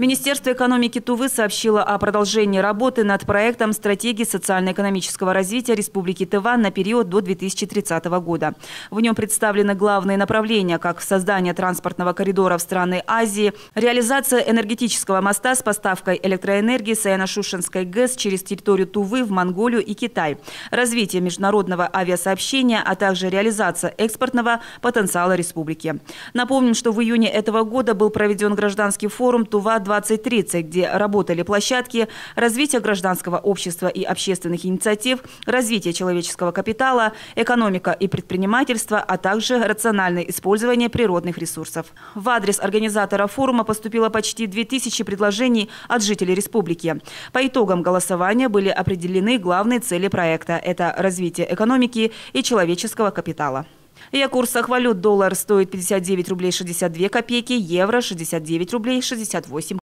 Министерство экономики Тувы сообщило о продолжении работы над проектом стратегии социально-экономического развития Республики Тыва на период до 2030 года. В нем представлены главные направления, как создание транспортного коридора в страны Азии, реализация энергетического моста с поставкой электроэнергии с Аяно-Шушенской ГЭС через территорию Тувы в Монголию и Китай, развитие международного авиасообщения, а также реализация экспортного потенциала республики. Напомним, что в июне этого года был проведен гражданский форум тува 2020 2030, где работали площадки развития гражданского общества и общественных инициатив, развитие человеческого капитала, экономика и предпринимательство, а также рациональное использование природных ресурсов. В адрес организатора форума поступило почти 2000 предложений от жителей республики. По итогам голосования были определены главные цели проекта – это развитие экономики и человеческого капитала. И о курсах валют доллар стоит 59 рублей 62 копейки, евро 69 рублей 68